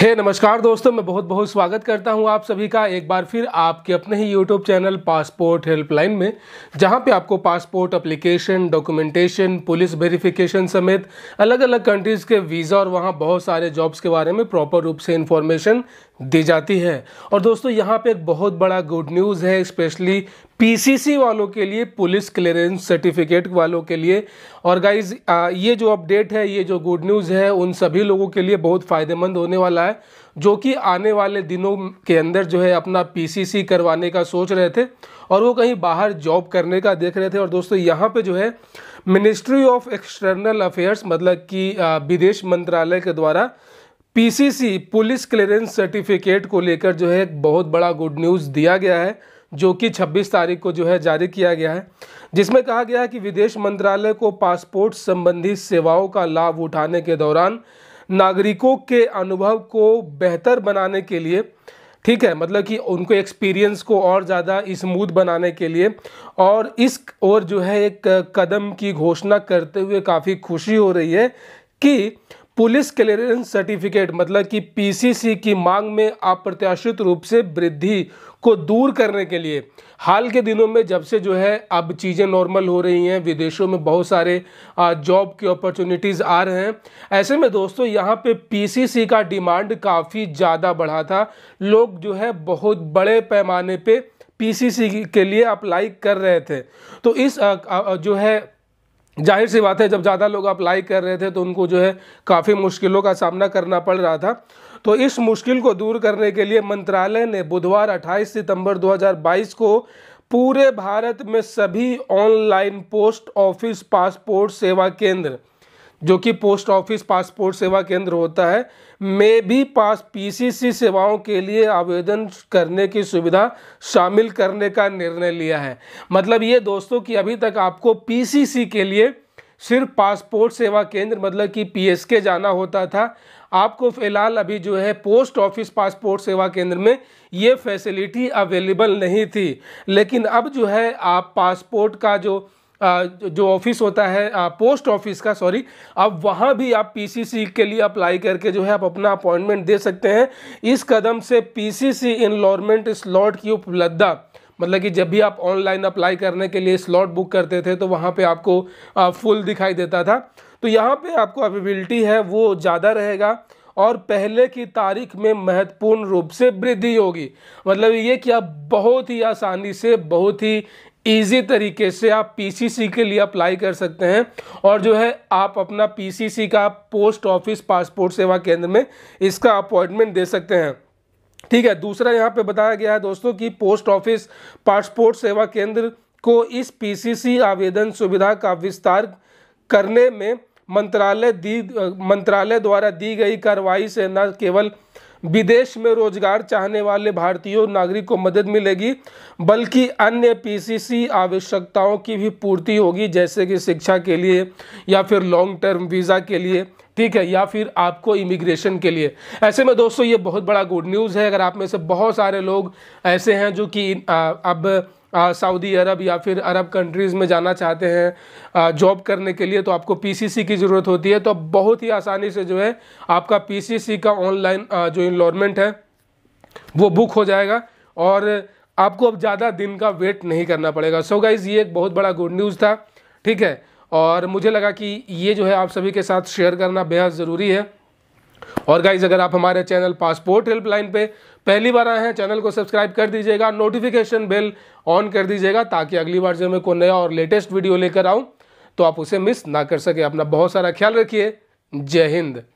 हे hey, नमस्कार दोस्तों मैं बहुत बहुत स्वागत करता हूं आप सभी का एक बार फिर आपके अपने ही यूट्यूब चैनल पासपोर्ट हेल्पलाइन में जहां पे आपको passport application documentation police verification समेत अलग अलग कंट्रीज़ के वीज़ा और वहां बहुत सारे जॉब्स के बारे में प्रॉपर रूप से इन्फॉर्मेशन दी जाती है और दोस्तों यहाँ पर एक बहुत बड़ा गुड न्यूज़ है स्पेशली पीसीसी वालों के लिए पुलिस क्लियरेंस सर्टिफिकेट वालों के लिए और गाइज ये जो अपडेट है ये जो गुड न्यूज़ है उन सभी लोगों के लिए बहुत फ़ायदेमंद होने वाला है जो कि आने वाले दिनों के अंदर जो है अपना पीसीसी करवाने का सोच रहे थे और वो कहीं बाहर जॉब करने का देख रहे थे और दोस्तों यहाँ पे जो है मिनिस्ट्री ऑफ एक्सटर्नल अफेयर्स मतलब कि विदेश मंत्रालय के द्वारा पीसीसी पुलिस क्लियरेंस सर्टिफिकेट को लेकर जो है एक बहुत बड़ा गुड न्यूज़ दिया गया है जो कि 26 तारीख को जो है जारी किया गया है जिसमें कहा गया है कि विदेश मंत्रालय को पासपोर्ट संबंधी सेवाओं का लाभ उठाने के दौरान नागरिकों के अनुभव को बेहतर बनाने के लिए ठीक है मतलब कि उनको एक्सपीरियंस को और ज़्यादा स्मूथ बनाने के लिए और इस और जो है एक कदम की घोषणा करते हुए काफ़ी खुशी हो रही है कि पुलिस क्लियरेंस सर्टिफिकेट मतलब कि पीसीसी की मांग में अप्रत्याशित रूप से वृद्धि को दूर करने के लिए हाल के दिनों में जब से जो है अब चीज़ें नॉर्मल हो रही हैं विदेशों में बहुत सारे जॉब की अपॉर्चुनिटीज़ आ रहे हैं ऐसे में दोस्तों यहाँ पे पीसीसी का डिमांड काफ़ी ज़्यादा बढ़ा था लोग जो है बहुत बड़े पैमाने पे पीसीसी के लिए अप्लाई कर रहे थे तो इस जो है जाहिर सी बात है जब ज़्यादा लोग अप्लाई कर रहे थे तो उनको जो है काफ़ी मुश्किलों का सामना करना पड़ रहा था तो इस मुश्किल को दूर करने के लिए मंत्रालय ने बुधवार 28 सितंबर 2022 को पूरे भारत में सभी ऑनलाइन पोस्ट ऑफिस पासपोर्ट सेवा केंद्र जो कि पोस्ट ऑफिस पासपोर्ट सेवा केंद्र होता है में भी पास पीसीसी सेवाओं के लिए आवेदन करने की सुविधा शामिल करने का निर्णय लिया है मतलब ये दोस्तों कि अभी तक आपको पीसीसी के लिए सिर्फ पासपोर्ट सेवा केंद्र मतलब कि पीएसके जाना होता था आपको फिलहाल अभी जो है पोस्ट ऑफिस पासपोर्ट सेवा केंद्र में ये फैसिलिटी अवेलेबल नहीं थी लेकिन अब जो है आप पासपोर्ट का जो जो ऑफिस होता है पोस्ट ऑफिस का सॉरी अब वहाँ भी आप पीसीसी के लिए अप्लाई करके जो है आप अपना अपॉइंटमेंट दे सकते हैं इस कदम से पीसीसी इनलॉरमेंट स्लॉट की उपलब्धता मतलब कि जब भी आप ऑनलाइन अप्लाई करने के लिए स्लॉट बुक करते थे तो वहाँ पे आपको फुल दिखाई देता था तो यहाँ पे आपको अवेबिलिटी है वो ज़्यादा रहेगा और पहले की तारीख में महत्वपूर्ण रूप से वृद्धि होगी मतलब ये कि आप बहुत ही आसानी से बहुत ही ईजी तरीके से आप पीसीसी के लिए अप्लाई कर सकते हैं और जो है आप अपना पीसीसी का पोस्ट ऑफिस पासपोर्ट सेवा केंद्र में इसका अपॉइंटमेंट दे सकते हैं ठीक है दूसरा यहाँ पे बताया गया है दोस्तों कि पोस्ट ऑफिस पासपोर्ट सेवा केंद्र को इस पीसीसी आवेदन सुविधा का विस्तार करने में मंत्रालय दी मंत्रालय द्वारा दी गई कार्रवाई से न केवल विदेश में रोजगार चाहने वाले भारतीयों नागरिक को मदद मिलेगी बल्कि अन्य पीसीसी आवश्यकताओं की भी पूर्ति होगी जैसे कि शिक्षा के लिए या फिर लॉन्ग टर्म वीज़ा के लिए ठीक है या फिर आपको इमिग्रेशन के लिए ऐसे में दोस्तों ये बहुत बड़ा गुड न्यूज़ है अगर आप में से बहुत सारे लोग ऐसे हैं जो कि अब सऊदी अरब या फिर अरब कंट्रीज़ में जाना चाहते हैं जॉब करने के लिए तो आपको पीसीसी की ज़रूरत होती है तो अब बहुत ही आसानी से जो है आपका पीसीसी का ऑनलाइन जो इनमेंट है वो बुक हो जाएगा और आपको अब ज़्यादा दिन का वेट नहीं करना पड़ेगा सो so गाइज़ ये एक बहुत बड़ा गुड न्यूज़ था ठीक है और मुझे लगा कि ये जो है आप सभी के साथ शेयर करना बेहद ज़रूरी है और गाइज अगर आप हमारे चैनल पासपोर्ट हेल्पलाइन पे पहली बार आए हैं चैनल को सब्सक्राइब कर दीजिएगा नोटिफिकेशन बेल ऑन कर दीजिएगा ताकि अगली बार जब मैं कोई नया और लेटेस्ट वीडियो लेकर आऊँ तो आप उसे मिस ना कर सके अपना बहुत सारा ख्याल रखिए जय हिंद